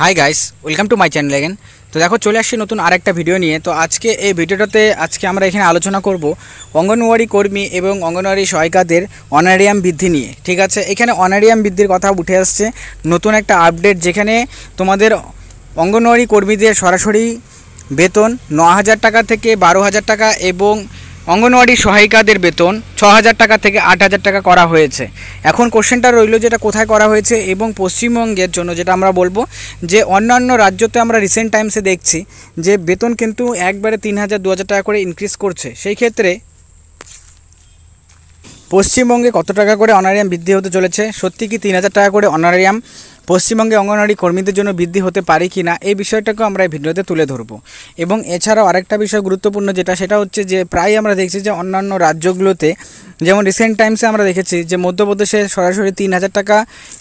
high guys welcome to my channel again তো দেখো চলে আসছি নতুন আরেকটা ভিডিও নিয়ে তো আজকে এই ভিডিওটাতে আজকে আমরা এখানে আলোচনা করব অঙ্গনওয়াড়ি কর্মী এবং অঙ্গনওয়াড়ি সহায়িকাদের অনারিয়াম বৃদ্ধি নিয়ে ঠিক আছে এখানে অনারিয়াম বৃদ্ধির কথা উঠে আসছে নতুন একটা আপডেট যেখানে তোমাদের অঙ্গনওয়াড়ি কর্মীদের সরাসরি বেতন ন হাজার টাকা থেকে বারো হাজার টাকা এবং অঙ্গনওয়াড়ি সহায়িকাদের বেতন ছ হাজার টাকা থেকে আট হাজার টাকা করা হয়েছে এখন কোশ্চেনটা রইল যেটা কোথায় করা হয়েছে এবং পশ্চিমবঙ্গের জন্য যেটা আমরা বলবো যে অন্যান্য রাজ্যতে আমরা রিসেন্ট টাইমসে দেখছি যে বেতন কিন্তু একবারে তিন হাজার দু হাজার টাকা করে ইনক্রিজ করছে সেই ক্ষেত্রে পশ্চিমবঙ্গে কত টাকা করে অনারিয়াম বৃদ্ধি হতে চলেছে সত্যি কি তিন হাজার টাকা করে অনারিয়াম পশ্চিমবঙ্গে অঙ্গনওয়াড়ি কর্মীদের জন্য বৃদ্ধি হতে পারে কি না এই বিষয়টাকেও আমরা এই ভিডিওতে তুলে ধরব এবং এছাড়াও আরেকটা বিষয় গুরুত্বপূর্ণ যেটা সেটা হচ্ছে যে প্রায় আমরা দেখছি যে অন্যান্য রাজ্যগুলোতে যেমন রিসেন্ট টাইমসে আমরা দেখেছি যে মধ্যপ্রদেশে সরাসরি তিন হাজার টাকা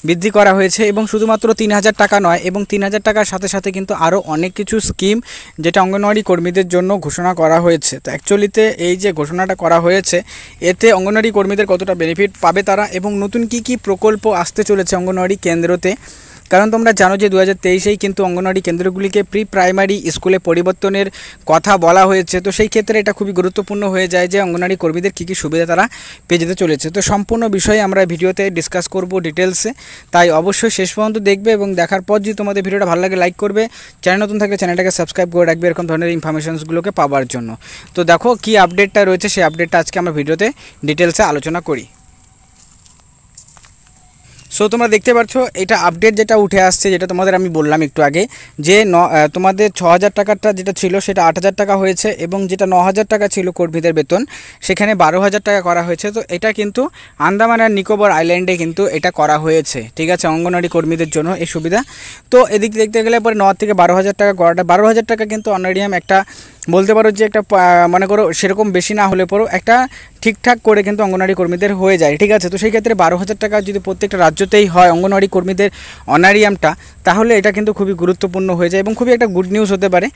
বৃদ্ধি করা হয়েছে এবং শুধুমাত্র তিন হাজার টাকা নয় এবং তিন হাজার টাকার সাথে সাথে কিন্তু আরও অনেক কিছু স্কিম যেটা অঙ্গনওয়াড়ি কর্মীদের জন্য ঘোষণা করা হয়েছে তো অ্যাকচুয়ালিতে এই যে ঘোষণাটা করা হয়েছে এতে অঙ্গনওয়াড়ি কর্মীদের কতটা বেনিফিট পাবে তারা এবং নতুন কি কি প্রকল্প আসতে চলেছে অঙ্গনওয়াড়ি কেন্দ্রতে কারণ তোমরা জানো যে দু হাজার তেইশেই কিন্তু অঙ্গনওয়াড়ি কেন্দ্রগুলিকে প্রি প্রাইমারি স্কুলে পরিবর্তনের কথা বলা হয়েছে তো সেই ক্ষেত্রে এটা খুবই গুরুত্বপূর্ণ হয়ে যায় যে অঙ্গনওয়াড়ি কর্মীদের কী কী সুবিধা তারা পেয়ে যেতে চলেছে তো সম্পূর্ণ বিষয়ে আমরা ভিডিওতে ডিসকাস করব ডিটেলসে তাই অবশ্যই শেষ পর্যন্ত দেখবে এবং দেখার পর যদি তোমাদের ভিডিওটা ভালো লাগে লাইক করবে চ্যানেল নতুন থাকলে চ্যানেলটাকে সাবস্ক্রাইব করে রাখবে এরকম ধরনের ইনফরমেশনসগুলোকে পাওয়ার জন্য তো দেখো কি আপডেটটা রয়েছে সেই আপডেটটা আজকে আমরা ভিডিওতে ডিটেলসে আলোচনা করি সো তোমরা দেখতে পাচ্ছ এটা আপডেট যেটা উঠে আসছে যেটা তোমাদের আমি বললাম একটু আগে যে ন তোমাদের ছ হাজার টাকাটা যেটা ছিল সেটা আট হাজার টাকা হয়েছে এবং যেটা ন হাজার টাকা ছিল কর্মীদের বেতন সেখানে বারো হাজার টাকা করা হয়েছে তো এটা কিন্তু আন্দামান আর নিকোবর আইল্যান্ডে কিন্তু এটা করা হয়েছে ঠিক আছে অঙ্গনওয়াড়ি কর্মীদের জন্য এই সুবিধা তো এদিক দেখতে গেলে পরে ন থেকে বারো হাজার টাকা করাটা বারো হাজার টাকা কিন্তু অনারিয়াম একটা বলতে পারো যে একটা মনে করো সেরকম বেশি না হলে পরও একটা ঠিকঠাক করে কিন্তু অঙ্গনওয়াড়ি কর্মীদের হয়ে যায় ঠিক আছে তো সেই ক্ষেত্রে বারো হাজার টাকা যদি প্রত্যেকটা রাজ্যতেই হয় অঙ্গনওয়াড়ি কর্মীদের অনারিয়ামটা তাহলে এটা কিন্তু খুবই গুরুত্বপূর্ণ হয়ে যায় এবং খুবই একটা গুড নিউজ হতে পারে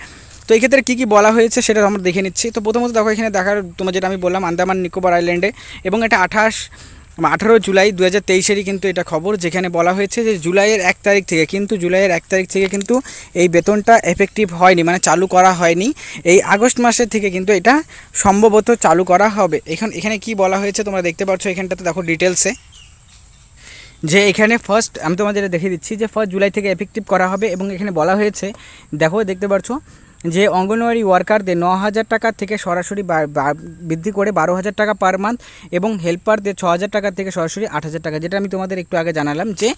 তো এই ক্ষেত্রে কী কী বলা হয়েছে সেটা আমরা দেখে নিচ্ছি তো প্রথমত দেখো এখানে দেখার তোমার যেটা আমি বললাম আন্দামান নিকোবর আইল্যান্ডে এবং এটা আঠাশ মানে আঠারো জুলাই দু হাজার তেইশেরই কিন্তু এটা খবর যেখানে বলা হয়েছে যে জুলাইয়ের এক তারিখ থেকে কিন্তু জুলাইয়ের এক তারিখ থেকে কিন্তু এই বেতনটা এফেক্টিভ হয়নি মানে চালু করা হয়নি এই আগস্ট মাসের থেকে কিন্তু এটা সম্ভবত চালু করা হবে এখন এখানে কি বলা হয়েছে তোমরা দেখতে পাচ্ছ এখানটাতে দেখো ডিটেলসে যে এখানে ফার্স্ট আমি তোমাদের দেখে দিচ্ছি যে ফার্স্ট জুলাই থেকে এফেক্টিভ করা হবে এবং এখানে বলা হয়েছে দেখো দেখতে পাচ্ছ যে অঙ্গনওয়াড়ি ওয়ার্কারদের ন হাজার টাকা থেকে সরাসরি বৃদ্ধি করে বারো হাজার টাকা পার মান্থ এবং হেল্পারদের ছ হাজার টাকা থেকে সরাসরি আট হাজার টাকা যেটা আমি তোমাদের একটু আগে জানালাম যে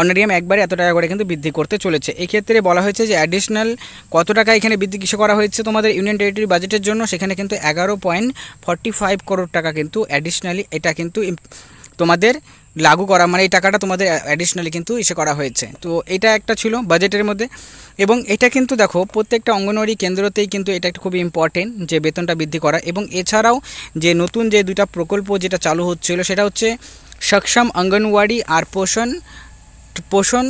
অনারিয়াম একবারে এত টাকা করে কিন্তু বৃদ্ধি করতে চলেছে এক্ষেত্রে বলা হয়েছে যে অ্যাডিশনাল কত টাকা এখানে বৃদ্ধি কিসে করা হয়েছে তোমাদের ইউনিয়ন টেরিটরি বাজেটের জন্য সেখানে কিন্তু এগারো পয়েন্ট ফর্টি ফাইভ করোড় টাকা কিন্তু অ্যাডিশনালি এটা কিন্তু তোমাদের লাগু করা মানে এই টাকাটা তোমাদের অ্যাডিশনালি কিন্তু ইসে করা হয়েছে তো এটা একটা ছিল বাজেটের মধ্যে এবং এটা কিন্তু দেখো প্রত্যেকটা অঙ্গনওয়াড়ি কেন্দ্রতেই কিন্তু এটা একটা খুবই ইম্পর্টেন্ট যে বেতনটা বৃদ্ধি করা এবং এছাড়াও যে নতুন যে দুটা প্রকল্প যেটা চালু হচ্ছিল সেটা হচ্ছে সক্ষম অঙ্গনওয়াড়ি আর পোষণ পোষণ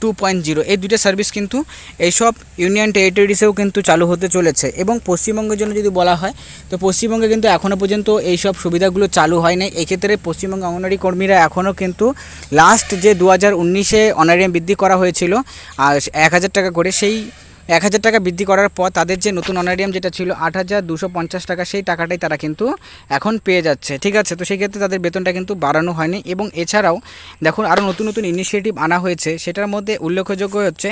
টু পয়েন্ট জিরো এই দুইটা সার্ভিস কিন্তু এইসব ইউনিয়ন টেরিটরিসেও কিন্তু চালু হতে চলেছে এবং পশ্চিমবঙ্গের জন্য যদি বলা হয় তো পশ্চিমবঙ্গে কিন্তু এখনও পর্যন্ত এইসব সুবিধাগুলো চালু হয় নাই এক্ষেত্রে পশ্চিমবঙ্গে অঙ্গনওয়াড়ি কর্মীরা এখনও কিন্তু লাস্ট যে দু হাজার উনিশে অনারিয়াম বৃদ্ধি করা হয়েছিল আর এক হাজার টাকা করে সেই এক হাজার টাকা বৃদ্ধি করার পর তাদের যে নতুন অনারিয়াম যেটা ছিল আট হাজার দুশো পঞ্চাশ টাকা সেই টাকাটাই তারা কিন্তু এখন পেয়ে যাচ্ছে ঠিক আছে তো সেই ক্ষেত্রে তাদের বেতনটা কিন্তু বাড়ানো হয়নি এবং এছাড়াও দেখুন আরও নতুন নতুন ইনিশিয়েটিভ আনা হয়েছে সেটার মধ্যে উল্লেখযোগ্য হচ্ছে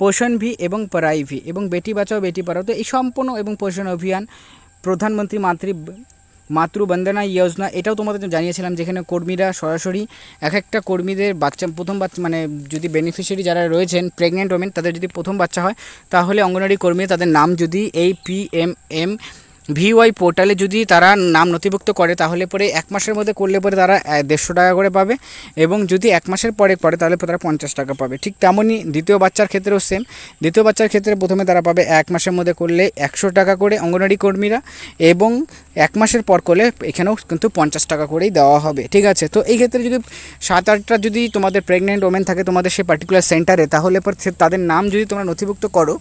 পোষণ ভি এবং প্রাইভি ভি এবং বেটি বাঁচাও বেটি পড়াও তো এই সম্পূর্ণ এবং পোষণ অভিযান প্রধানমন্ত্রী মাতৃ মাতৃবন্দনা ইয়োজনা এটাও তোমাদের জানিয়েছিলাম যেখানে কর্মীরা সরাসরি এক একটা কর্মীদের বাচ্চা প্রথম বাচ্চা মানে যদি বেনিফিশিয়ারি যারা রয়েছেন প্রেগনেন্ট ওমেন তাদের যদি প্রথম বাচ্চা হয় তাহলে অঙ্গনওয়াড়ি কর্মী তাদের নাম যদি এই পি এম এম ভিওয়াই পোর্টালে যদি তারা নাম নথিভুক্ত করে তাহলে পরে এক মাসের মধ্যে করলে পরে তারা দেড়শো টাকা করে পাবে এবং যদি এক মাসের পরে করে তাহলে তারা পঞ্চাশ টাকা পাবে ঠিক তেমনই দ্বিতীয় বাচ্চার ক্ষেত্রেও সেম দ্বিতীয় বাচ্চার ক্ষেত্রে প্রথমে তারা পাবে এক মাসের মধ্যে করলে একশো টাকা করে অঙ্গনওয়াড়ি কর্মীরা এবং এক মাসের পর করলে এখানেও কিন্তু পঞ্চাশ টাকা করেই দেওয়া হবে ঠিক আছে তো এই ক্ষেত্রে যদি সাত আটটা যদি তোমাদের প্রেগনেন্ট ওমেন থাকে তোমাদের সেই পার্টিকুলার সেন্টারে তাহলে পর তাদের নাম যদি তোমরা নথিভুক্ত করো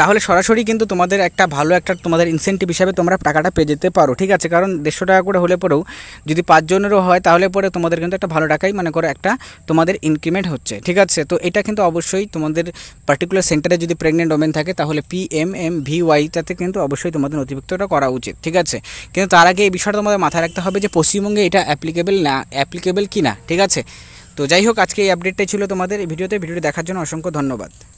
তাহলে সরাসরি কিন্তু তোমাদের একটা ভালো একটা তোমাদের ইনসেন্টিভ হিসাবে তোমরা টাকাটা পেয়ে যেতে পারো ঠিক আছে কারণ দেড়শো টাকা করে হলে পরেও যদি পাঁচজনেরও হয় তাহলে পরে তোমাদের কিন্তু একটা ভালো টাকাই মানে করো একটা তোমাদের ইনক্রিমেন্ট হচ্ছে ঠিক আছে তো এটা কিন্তু অবশ্যই তোমাদের পার্টিকুলার সেন্টারে যদি প্রেগনেন্ট ওমেন থাকে তাহলে পি এম এম ভি ওয়াইটাতে কিন্তু অবশ্যই তোমাদের নথিভুক্তটা করা উচিত ঠিক আছে কিন্তু তার আগে এই বিষয়টা তোমাদের মাথায় রাখতে হবে যে পশ্চিমবঙ্গে এটা অ্যাপ্লিকেবল না অ্যাপ্লিকেবল কি না ঠিক আছে তো যাই হোক আজকে এই আপডেটটাই ছিল তোমাদের এই ভিডিওতে ভিডিওটি দেখার জন্য অসংখ্য ধন্যবাদ